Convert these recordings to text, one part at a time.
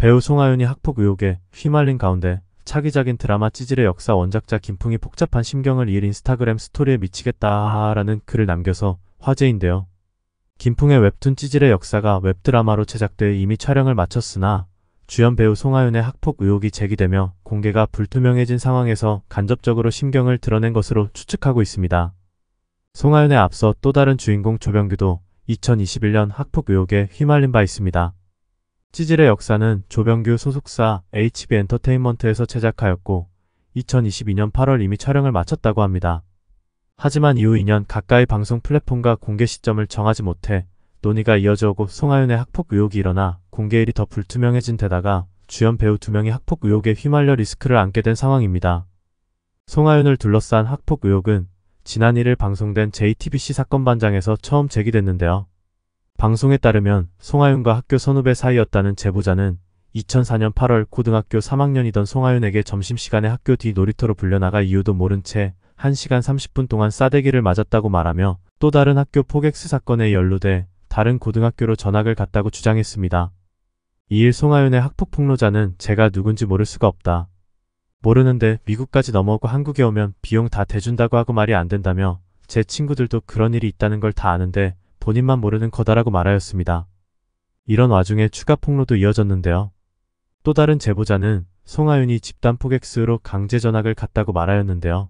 배우 송하윤이 학폭 의혹에 휘말린 가운데 차기작인 드라마 찌질의 역사 원작자 김풍이 복잡한 심경을 이을 인스타그램 스토리에 미치겠다라는 글을 남겨서 화제인데요. 김풍의 웹툰 찌질의 역사가 웹드라마로 제작돼 이미 촬영을 마쳤으나 주연 배우 송하윤의 학폭 의혹이 제기되며 공개가 불투명해진 상황에서 간접적으로 심경을 드러낸 것으로 추측하고 있습니다. 송하윤에 앞서 또 다른 주인공 조병규도 2021년 학폭 의혹에 휘말린 바 있습니다. 찌질의 역사는 조병규 소속사 HB 엔터테인먼트에서 제작하였고 2022년 8월 이미 촬영을 마쳤다고 합니다. 하지만 이후 2년 가까이 방송 플랫폼과 공개 시점을 정하지 못해 논의가 이어져 오고 송하윤의 학폭 의혹이 일어나 공개일이 더 불투명해진 데다가 주연 배우 2명이 학폭 의혹에 휘말려 리스크를 안게 된 상황입니다. 송하윤을 둘러싼 학폭 의혹은 지난 1일 방송된 JTBC 사건 반장에서 처음 제기됐는데요. 방송에 따르면 송하윤과 학교 선후배 사이였다는 제보자는 2004년 8월 고등학교 3학년이던 송하윤에게 점심시간에 학교 뒤 놀이터로 불려나가 이유도 모른 채 1시간 30분 동안 싸대기를 맞았다고 말하며 또 다른 학교 포객스 사건에 연루돼 다른 고등학교로 전학을 갔다고 주장했습니다. 이일 송하윤의 학폭 폭로자는 제가 누군지 모를 수가 없다. 모르는데 미국까지 넘어오고 한국에 오면 비용 다 대준다고 하고 말이 안 된다며 제 친구들도 그런 일이 있다는 걸 다 아는데 본인만 모르는 거다라고 말하였습니다. 이런 와중에 추가 폭로도 이어졌는데요. 또 다른 제보자는 송하윤이 집단 포객수로 강제 전학을 갔다고 말하였는데요.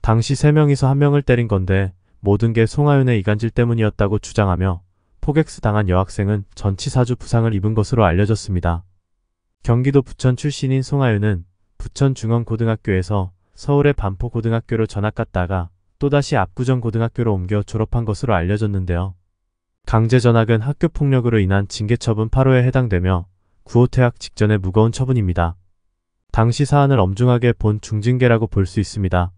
당시 3명이서 1명을 때린 건데 모든 게 송하윤의 이간질 때문이었다고 주장하며 포객수 당한 여학생은 전치4주 부상을 입은 것으로 알려졌습니다. 경기도 부천 출신인 송하윤은 부천 중원고등학교에서 서울의 반포고등학교로 전학 갔다가 또다시 압구정 고등학교로 옮겨 졸업한 것으로 알려졌는데요. 강제 전학은 학교 폭력으로 인한 징계 처분 8호에 해당되며 9호 퇴학 직전의 무거운 처분입니다. 당시 사안을 엄중하게 본 중징계라고 볼 수 있습니다.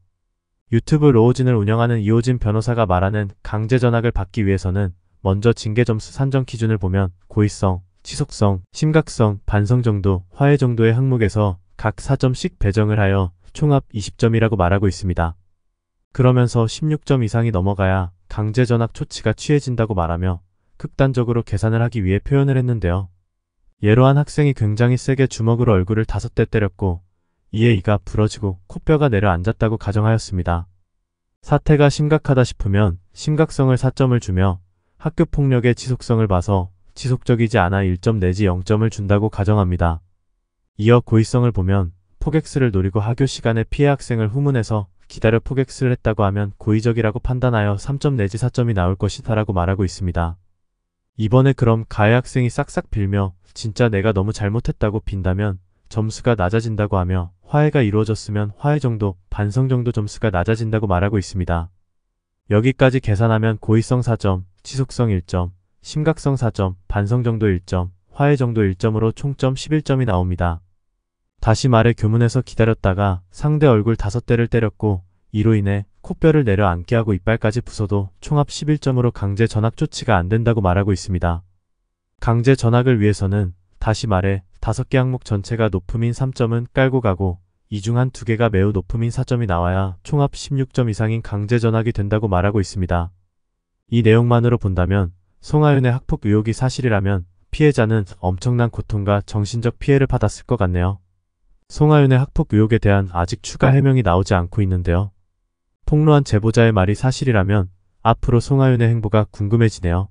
유튜브 로오진을 운영하는 이호진 변호사가 말하는 강제 전학을 받기 위해서는 먼저 징계 점수 산정 기준을 보면 고의성, 지속성, 심각성, 반성 정도, 화해 정도의 항목에서 각 4점씩 배정을 하여 총합 20점이라고 말하고 있습니다. 그러면서 16점 이상이 넘어가야 강제 전학 조치가 취해진다고 말하며 극단적으로 계산을 하기 위해 표현을 했는데요. 예로 한 학생이 굉장히 세게 주먹으로 얼굴을 다섯 대 때렸고 이에 이가 부러지고 코뼈가 내려앉았다고 가정하였습니다. 사태가 심각하다 싶으면 심각성을 4점을 주며 학교 폭력의 지속성을 봐서 지속적이지 않아 1점 내지 0점을 준다고 가정합니다. 이어 고의성을 보면 포객스를 노리고 학교 시간에 피해 학생을 후문해서 기다려 포객스를 했다고 하면 고의적이라고 판단하여 3점 내지 4점이 나올 것이다라고 말하고 있습니다. 이번에 그럼 가해 학생이 싹싹 빌며 진짜 내가 너무 잘못했다고 빈다면 점수가 낮아진다고 하며 화해가 이루어졌으면 화해 정도, 반성 정도 점수가 낮아진다고 말하고 있습니다. 여기까지 계산하면 고의성 4점, 지속성 1점, 심각성 4점, 반성 정도 1점, 화해 정도 1점으로 총점 11점이 나옵니다. 다시 말해 교문에서 기다렸다가 상대 얼굴 다섯 대를 때렸고 이로 인해 콧뼈를 내려앉게 하고 이빨까지 부숴도 총합 11점으로 강제 전학 조치가 안 된다고 말하고 있습니다. 강제 전학을 위해서는 다시 말해 다섯 개 항목 전체가 높음인 3점은 깔고 가고 이중한 두개가 매우 높음인 4점이 나와야 총합 16점 이상인 강제 전학이 된다고 말하고 있습니다. 이 내용만으로 본다면 송하윤의 학폭 의혹이 사실이라면 피해자는 엄청난 고통과 정신적 피해를 받았을 것 같네요. 송하윤의 학폭 의혹에 대한 아직 추가 네. 해명이 나오지 않고 있는데요. 폭로한 제보자의 말이 사실이라면 앞으로 송하윤의 행보가 궁금해지네요.